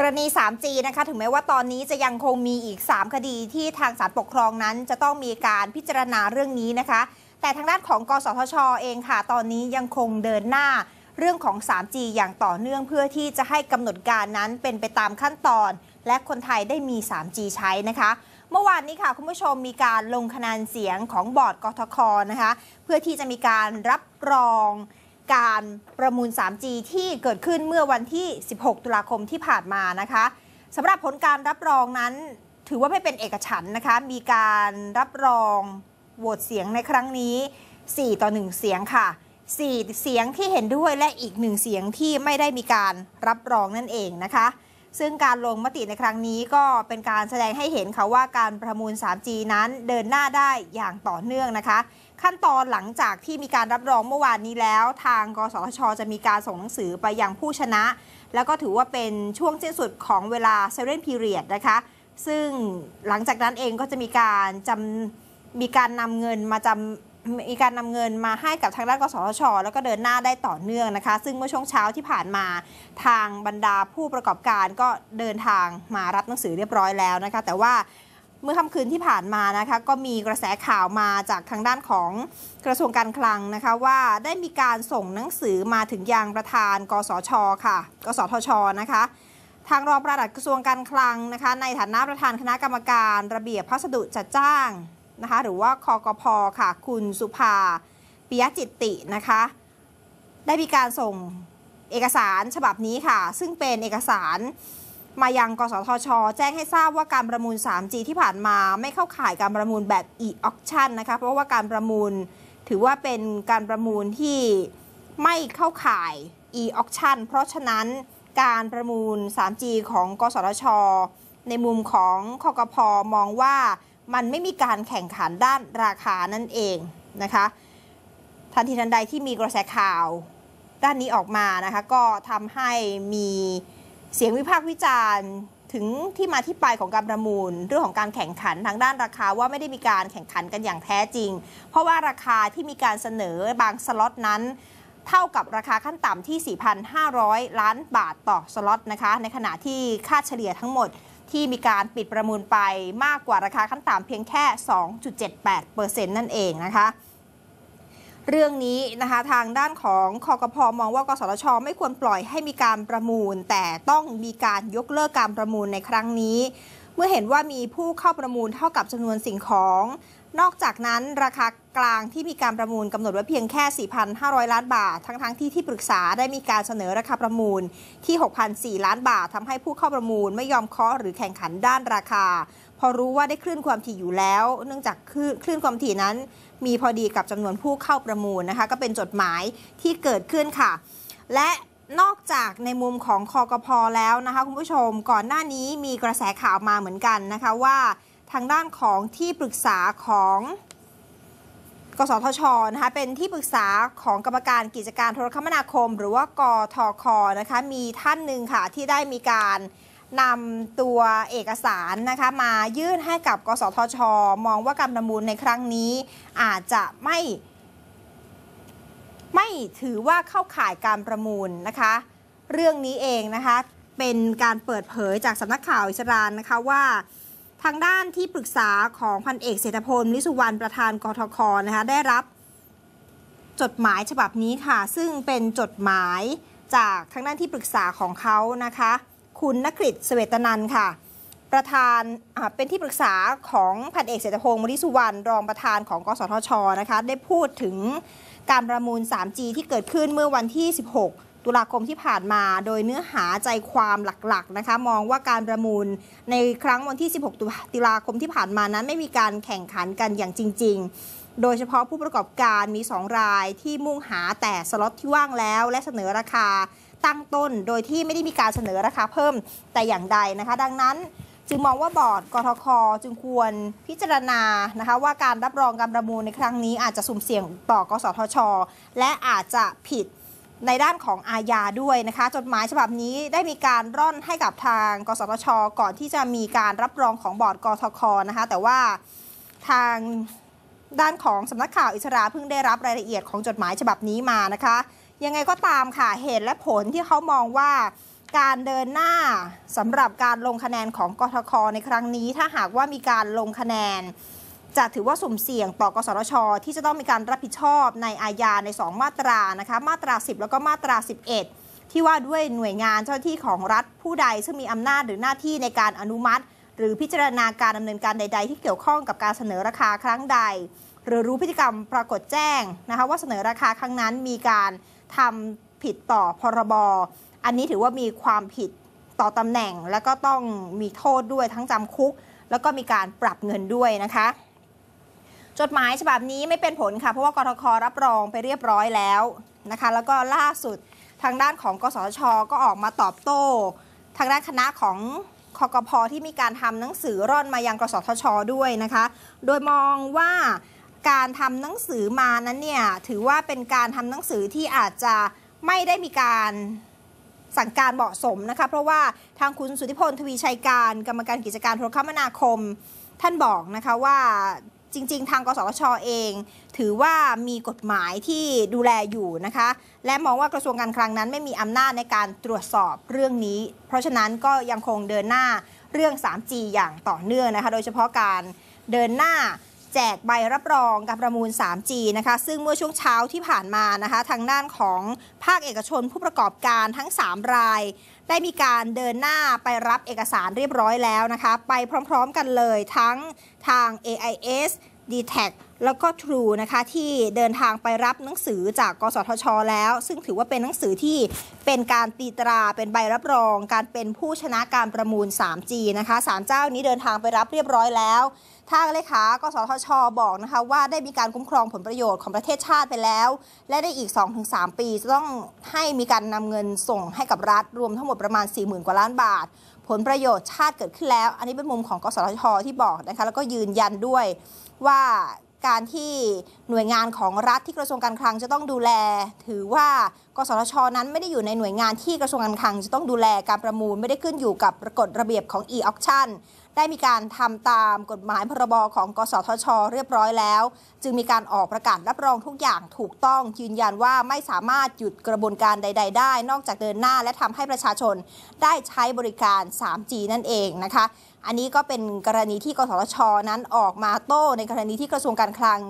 กรณี 3G นะคะ ถึงแม้ว่าตอนนี้จะยังคงมีอีก 3 คดีที่ทางศาลปกครองนั้น จะต้องมีการพิจารณาเรื่องนี้นะคะ แต่ทางด้านของ กสทชอเองค่ะ ตอนนี้ยังคงเดินหน้าเรื่องของ 3G อย่างต่อเนื่องเพื่อที่จะให้กำหนดการนั้นเป็นไปตามขั้นตอน และคนไทยได้มี 3G ใช้นะคะ เมื่อวานนี้ค่ะ คุณผู้ชมมีการลงคะแนนเสียงของบอร์ดกทคนะคะ เพื่อที่จะมีการรับรองการประมูล 3G ที่เกิดขึ้นเมื่อวันที่ 16 ตุลาคมที่ผ่านมานะคะสำหรับผลการรับรองนั้นถือว่าไม่เป็นเอกฉันนะคะ มีการรับรองโหวตเสียงในครั้งนี้ 4 ต่อ 1 เสียงค่ะ 4 เสียงที่เห็นด้วยและอีก 1 เสียงที่ไม่ได้มีการรับรองนั่นเองนะคะ ซึ่งการลงมติในครั้งนี้ก็เป็นการแสดงให้เห็นค่ะว่าการประมูล 3G นั้นเดินหน้าได้อย่างต่อเนื่องนะคะขั้นตอนหลังจากที่มีการรับรองเมื่อวานนี้แล้ว ทางกสทชจะมีการส่งหนังสือไปยังผู้ชนะ แล้วก็ถือว่าเป็นช่วงสิ้นสุดของเวลาเซเรนพีเรียดนะคะซึ่งหลังจากนั้นเองก็จะมีการจำมีการนำเงินมาจำมีการนำเงินมาให้กับทางด้านกสทชแล้วก็เดินหน้าได้ต่อเนื่องนะคะ ซึ่งเมื่อช่วงเช้าที่ผ่านมาทางบรรดาผู้ประกอบการก็เดินทางมารับหนังสือเรียบร้อยแล้วนะคะ แต่ว่าเมื่อค่ำคืนที่ผ่านมานะคะก็มีกระแสข่าวมาจากทางด้านของกระทรวงการคลังนะคะว่าได้มีการส่งหนังสือมาถึงยังประธานกสช ค่ะ กสทชนะคะ ทางรองประลัดกระทรวงการคลังนะคะในฐานะประธานคณะกรรมการ ระเบียบพัสดุจัดจ้างนะคะหรือว่าคอกพค่ะคุณสุภาปิยจิตตินะคะได้มีการส่งเอกสารฉบับนี้ค่ะ ซึ่งเป็นเอกสารมายังกสทช แจ้งให้ทราบว่าการประมูล 3G ที่ผ่านมาไม่เข้าข่ายการประมูลแบบอีออคชั่นะคะเพราะว่าการประมูลถือว่าเป็นการประมูลที่ไม่เข้าข่ายีออคชั่นเพราะฉะนั้นการประมูล 3G ของ กสทช ในมุมของคอกพมองว่ามันไม่มีการแข่งขันด้านราคานั่นเองนะคะทันทีทันใดที่มีกระแสข่าวด้านนี้ออกมานะคะก็ทำให้มีเสียงวิพากษ์วิจารณ์ถึงที่มาที่ไปของการประมูลเรื่องของการแข่งขันทางด้านราคาว่าไม่ได้มีการแข่งขันกันอย่างแท้จริง เพราะว่าราคาที่มีการเสนอบางสล็อตนั้น เท่ากับราคาขั้นต่ำที่ 4,500 ล้านบาทต่อสล็อตนะคะในขณะที่ค่าเฉลี่ยทั้งหมดที่มีการปิดประมูลไปมากกว่าราคาขั้นต่ำเพียงแค่ 2.78%นั่นเองนะคะเรื่องนี้นะคะทางด้านของคอกพอมองว่ากสทช ไม่ควรปล่อยให้มีการประมูล แต่ต้องมีการยกเลิกการประมูลในครั้งนี้ เมื่อเห็นว่ามีผู้เข้าประมูลเท่ากับจำนวนสิ่งของนอกจากนั้นราคากลางที่มีการประมูลกำหนดไว้เพียงแค่ 4,500 ล้านบาท ทั้งๆ ที่ที่ปรึกษาได้มีการเสนอราคาประมูลที่6,004ล้านบาททำให้ผู้เข้าประมูลไม่ยอมเคาะหรือแข่งขันด้านราคา พอรู้ว่าได้คลื่นความถี่อยู่แล้ว เนื่องจากคลื่นความถี่นั้น มีพอดีกับจำนวนผู้เข้าประมูลนะคะ ก็เป็นจดหมายที่เกิดขึ้นค่ะ และนอกจากในมุมของคอกพแล้วนะคะคุณผู้ชม ก่อนหน้านี้มีกระแสข่าวมาเหมือนกันนะคะว่าทางด้านของที่ปรึกษาของ กสทชนะคะเป็นที่ปรึกษาของกรรมการกิจการโทรคมนาคม หรือว่ากทคนะคะมีท่านหนึ่งค่ะที่ได้มีการนำตัวเอกสารนะคะมายื่นให้กับ กสทช มองว่าการประมูลในครั้งนี้อาจจะไม่ไม่ถือว่าเข้าข่ายการประมูลนะคะ เรื่องนี้เองนะคะเป็นการเปิดเผยจากสำนักข่าวอิสรานนะคะว่าทางด้านที่ปรึกษาของพันเอกเศรษฐพลนิสุวรรณประธานกทคนะคะได้รับจดหมายฉบับนี้ค่ะ ซึ่งเป็นจดหมายจากทางด้านที่ปรึกษาของเขานะคะคุณนกฤสเสวตนันค่ะ ประธานเป็นที่ปรึกษาของพันเอกเศรษฐพงศ์มริสุวรรณรองประธานของ กสทชนะคะได้พูดถึงการประมูล 3G ที่เกิดขึ้นเมื่อวันที่ 16ตุลาคมที่ผ่านมา โดยเนื้อหาใจความหลักๆนะคะมองว่าการประมูลในครั้งวันที่ 16 ตุลาคมที่ผ่านมานั้นไม่มีการแข่งขันกันอย่างจริง ๆ โดยเฉพาะผู้ประกอบการมี2รายที่มุ่งหาแต่สล็อตที่ว่างแล้ว และเสนอราคาตั้งต้น โดยที่ไม่ได้มีการเสนอราคาเพิ่มแต่อย่างใดนะคะ ดังนั้นจึงมองว่าบอร์ดกทค จึงควรพิจารณานะคะว่าการรับรองการประมูลในครั้งนี้อาจจะสุ่มเสี่ยงต่อ กสทช และอาจจะผิดในด้านของอาญาด้วยนะคะจดหมายฉบับนี้ได้มีการร่อนให้กับทางกสทช ก่อนที่จะมีการรับรองของบอร์ดกทคนะคะแต่ว่าทางด้านของสำนักข่าวอิสราเพิ่งได้รับรายละเอียดของจดหมายฉบับนี้มานะคะ ยังไงก็ตามค่ะเหตุและผลที่เขามองว่าการเดินหน้าสำหรับการลงคะแนนของกทคในครั้งนี้ ถ้าหากว่ามีการลงคะแนนจะถือว่าสุ่มเสี่ยงต่อกสชที่จะต้องมีการรับผิดชอบในอาญาใน 2 มาตรานะคะ มาตรา 10 แล้วก็มาตรา 11 ที่ว่าด้วยหน่วยงานเจ้าหน้าที่ของรัฐผู้ใดซึ่งมีอำนาจหรือหน้าที่ในการอนุมัติ หรือพิจารณาการดำเนินการใด ๆ ที่เกี่ยวข้องกับการเสนอราคาครั้งใด หรือรู้พฤติกรรมปรากฏแจ้งนะคะ ว่าเสนอราคาครั้งนั้นมีการทำผิดต่อพรบอันนี้ถือว่ามีความผิดต่อตำแหน่งและก็ต้องมีโทษด้วยทั้งจำคุก แล้วก็มีการปรับเงินด้วยนะคะจดหมายฉบับนี้ไม่เป็นผลค่ะ เพราะว่ากรทครับรองไปเรียบร้อยแล้ว นะคะ แล้วก็ล่าสุดทางด้านของกสชก็ออกมาตอบโต้ ทางด้านคณะของคอกพที่มีการทำหนังสือร่อนมายังกสทช ด้วยนะคะ โดยมองว่าการทำหนังสือมานั้นเนี่ยถือว่าเป็นการทำหนังสือที่อาจจะไม่ได้มีการสั่งการเหมาะสมนะคะ เพราะว่าทางคุณสุทธิพลทวีชัยการ กรรมการกิจการโทรคมนาคมท่านบอกนะคะว่าจริง ๆ ทางกสชอเอง ถือว่ามีกฎหมายที่ดูแลอยู่นะคะ และมองว่ากระทรวงการคลังนั้นไม่มีอำนาจในการตรวจสอบเรื่องนี้ เพราะฉะนั้นก็ยังคงเดินหน้าเรื่อง 3G อย่างต่อเนื่องนะคะโดยเฉพาะการเดินหน้าแจกใบรับรองการประมูล 3G นะคะ ซึ่งเมื่อช่วงเช้าที่ผ่านมา นะคะ ทางด้านของภาคเอกชนผู้ประกอบการทั้ง 3 ราย ได้มีการเดินหน้าไปรับเอกสารเรียบร้อยแล้วนะคะ ไปพร้อมๆกันเลยทั้งทาง AIS d t แทแล้วก็ True นะคะ ที่เดินทางไปรับหนังสือจาก กสทช แล้ว ซึ่งถือว่าเป็นหนังสือที่เป็นการตีตราเป็นใบรับรอง การเป็นผู้ชนะการประมูล 3G นะคะ3เจ้านี้เดินทางไปรับเรียบร้อยแล้วทางเลขากสทช บอกนะคะ ว่าได้มีการคุ้มครองผลประโยชน์ของประเทศชาติไปแล้ว และได้อีก 2-3 ปีจะต้องให้มีการนำเงินส่งให้กับรัฐรวมทั้งหมดประมาณ40,000กว่าล้านบาท ผลประโยชน์ชาติเกิดขึ้นแล้ว อันนี้เป็นมุมของกสทชที่บอกนะคะแล้วก็ยืนยันด้วยว่าการที่หน่วยงานของรัฐที่กระทรวงการคลังจะต้องดูแล ถือว่ากสทช นั้นไม่ได้อยู่ในหน่วยงานที่กระทรวงการคลังจะต้องดูแลการประมูลไม่ได้ขึ้นอยู่กับกฎระเบียบของ e-auction ได้มีการทำตามกฎหมายพรบของกสทชเรียบร้อยแล้ว จึงมีการออกประกาศรับรองทุกอย่างถูกต้องยืนยันว่าไม่สามารถหยุดกระบวนการใด ๆ ได้ นอกจากเดินหน้าและทำให้ประชาชนได้ใช้บริการ 3G นั่นเองนะคะอันนี้ก็เป็นกรณีที่กสทช นั้นออกมาโต้ในกรณีที่กระทรวงการคลัง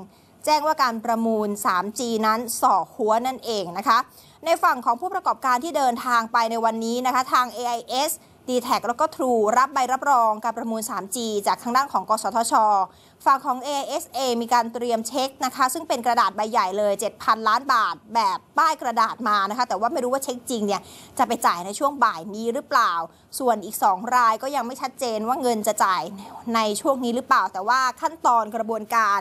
แจ้งว่าการประมูล 3G นั้นส่อหัวนั่นเองนะคะในฝั่งของผู้ประกอบการที่เดินทางไปในวันนี้นะคะ ทาง AIS d t แทแล้วก็ True รับใบรับรองการประมูล 3G จากทางด้านของ กสทช ฝั่งของ ASA มีการเตรียมเช็คนะคะ ซึ่งเป็นกระดาษใบใหญ่เลย 7,000 ล้านบาทแบบป้ายกระดาษมานะคะ แต่ว่าไม่รู้ว่าเช็คจริงเนี่ย จะไปจ่ายในช่วงบ่ายนี้หรือเปล่า ส่วนอีก 2 รายก็ยังไม่ชัดเจนว่าเงินจะจ่ายในช่วงนี้หรือเปล่า แต่ว่าขั้นตอนกระบวนการ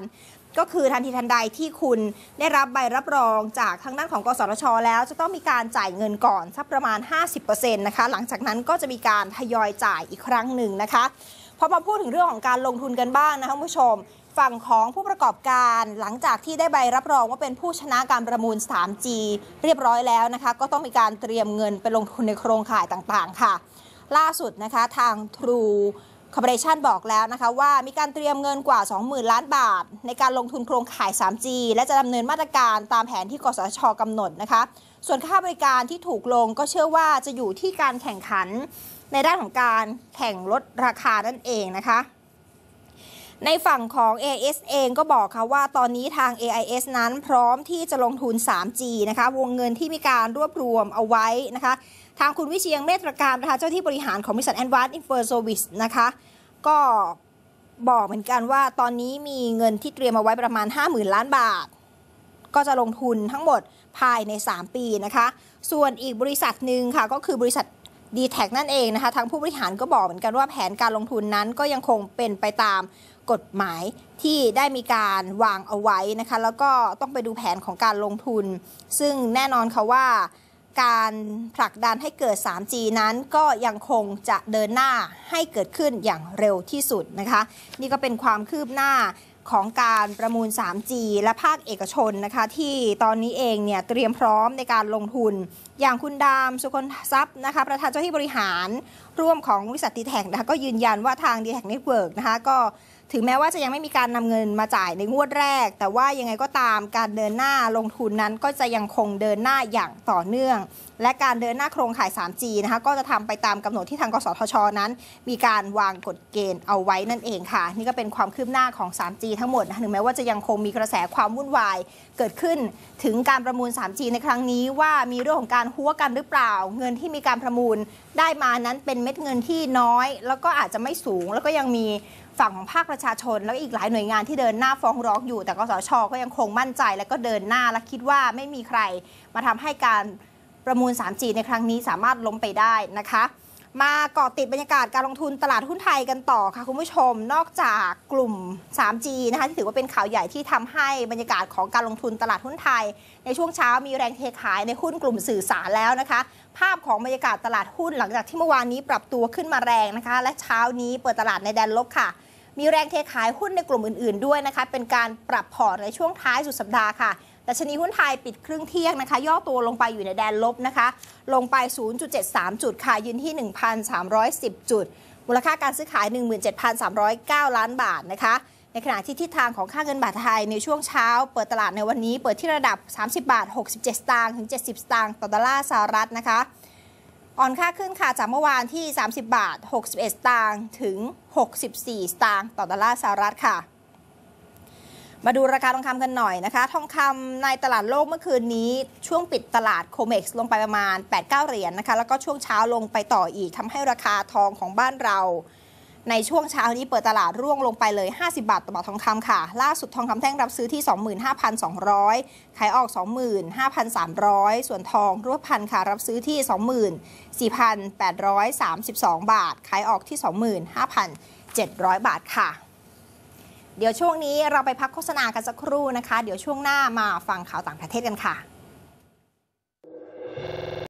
ก็คือทันทีทันใดที่คุณได้รับใบรับรองจากทางด้านของ กสทช แล้ว จะต้องมีการจ่ายเงินก่อนสักประมาณ50%นะคะหลังจากนั้นก็จะมีการทยอยจ่ายอีกครั้งหนึ่งนะคะพอมาพูดถึงเรื่องของการลงทุนกันบ้างนะคะผู้ชมฝั่งของผู้ประกอบการหลังจากที่ได้ใบรับรองว่าเป็นผู้ชนะการประมูล 3G เรียบร้อยแล้วนะคะก็ต้องมีการเตรียมเงินไปลงทุนในโครงข่ายต่างๆค่ะ ล่าสุดนะคะทาง True คอร์ปอเรชันบอกแล้วนะคะว่ามีการเตรียมเงินกว่า 20,000 ล้านบาท ในการลงทุนโครงข่าย 3G และจะดำเนินมาตรการตามแผนที่กสชกำหนดนะคะ ส่วนค่าบริการที่ถูกลงก็เชื่อว่าจะอยู่ที่การแข่งขันในด้านของการแข่งลดราคานั่นเองนะคะ ในฝั่งของ AIS เองก็บอกค่ะว่าตอนนี้ทาง AIS นั้นพร้อมที่จะลงทุน 3G นะคะวงเงินที่มีการรวบรวมเอาไว้นะคะทางคุณวิเชียงเมตรการนะคะเจ้าที่บริหารของบริษัทแอนวานอินเฟอร์โซวิสนะคะก็บอกเหมือนกันว่าตอนนี้มีเงินที่เตรียมมาไว้ประมาณ 50,000ล้านบาท ก็จะลงทุนทั้งหมดภายใน 3 ปีนะคะส่วนอีกบริษัทหนึ่งค่ะก็คือบริษัทดีแท็นั่นเองนะคะทางผู้บริหารก็บอกเหมือนกันว่าแผนการลงทุนนั้นก็ยังคงเป็นไปตามกฎหมายที่ได้มีการวางเอาไว้นะคะแล้วก็ต้องไปดูแผนของการลงทุน ซึ่งแน่นอนค่ะว่าการผลักดันให้เกิด 3G นั้นก็ยังคงจะเดินหน้าให้เกิดขึ้นอย่างเร็วที่สุดนะคะ นี่ก็เป็นความคืบหน้าของการประมูล 3G และภาคเอกชนนะคะ ที่ตอนนี้เองเนี่ยเตรียมพร้อมในการลงทุนอย่างคุณดาม สุคนทรัพย์นะคะประธานเจ้าที่บริหารร่วมของบริษัทดีแท็กนะคะก็ยืนยันว่าทางดีแท็กเน็ตเวิร์กนะคะ ก็ถึงแม้ว่าจะยังไม่มีการนำเงินมาจ่ายในงวดแรก แต่ว่ายังไงก็ตามการเดินหน้าลงทุนนั้น ก็จะยังคงเดินหน้าอย่างต่อเนื่อง และการเดินหน้าโครงข่าย 3G นะคะก็จะทำไปตามกำหนดที่ทางกสทชนั้น มีการวางกฎเกณฑ์เอาไว้นั่นเองค่ะ นี่ก็เป็นความคืบหน้าของ 3G ทั้งหมดถึงแม้ว่าจะยังคงมีกระแสความวุ่นวายเกิดขึ้น ถึงการประมูล 3G ในครั้งนี้ว่ามีเรื่องของการหัวกันหรือเปล่า เงินที่มีการประมูลได้มานั้น เป็นเม็ดเงินที่น้อย แล้วก็อาจจะไม่สูง แล้วก็ยังมีฝั่งของภาคประชาชนแล้วอีกหลายหน่วยงานที่เดินหน้าฟ้องร้องอยู่ แต่กสชก็ยังคงมั่นใจและก็เดินหน้าและคิดว่าไม่มีใครมาทำให้การประมูล 3G ในครั้งนี้สามารถล้มไปได้นะคะ มาเกาะติดบรรยากาศการลงทุนตลาดหุ้นไทยกันต่อค่ะ คุณผู้ชมนอกจากกลุ่ม 3G นะคะที่ถือว่าเป็นข่าวใหญ่ที่ทำให้บรรยากาศของการลงทุนตลาดหุ้นไทย ในช่วงเช้า มีแรงเทขายในหุ้นกลุ่มสื่อสารแล้วนะคะ ภาพของบรรยากาศตลาดหุ้นหลังจากที่เมื่อวานนี้ปรับตัวขึ้นมาแรงนะคะและเช้านี้เปิดตลาดในแดนลบค่ะมีแรงเทขายหุ้นในกลุ่มอื่นๆด้วยนะคะ เป็นการปรับพอร์ตในช่วงท้ายสุดสัปดาห์ค่ะ แต่ชนีหุ้นไทยปิดครึ่งเที่ยงนะคะ ย่อตัวลงไปอยู่ในแดนลบนะคะ ลงไป 0.73 จุดค่ะยืนที่ 1,310 จุด มูลค่าการซื้อขาย 17,309 ล้านบาทนะคะ ในขณะที่ทิศทางของค่าเงินบาทไทยในช่วงเช้าเปิดตลาดในวันนี้ เปิดที่ระดับ 30 บาท 67สตางค์ถึง 70สตางค์ต่อดอลลาร์สหรัฐนะคะอ่อนค่าขึ้นค่ะจากเมื่อวานที่ 30 บาท 61 สตางค์ถึง 64 สตางค์ต่อดอลลาร์สหรัฐค่ะ มาดูราคาทองคำกันหน่อยนะคะ ทองคำในตลาดโลกเมื่อคืนนี้ช่วงปิดตลาดโคเม็กซ์ลงไปประมาณ 8-9 เหรียญนะคะ แล้วก็ช่วงเช้าลงไปต่ออีกทำให้ราคาทองของบ้านเราในช่วงเช้านี้เปิดตลาดร่วงลงไปเลย 50 บาทต่อบาททองคำค่ะ ล่าสุดทองคำแท่งรับซื้อที่ 25,200ขายออก 25,300 ส่วนทองรูปพันค่ะ รับซื้อที่ 24,832 บาทขายออกที่ 25,700 บาทค่ะ เดี๋ยวช่วงนี้เราไปพักโฆษณากันสักครู่นะคะ เดี๋ยวช่วงหน้ามาฟังข่าวต่างประเทศกันค่ะ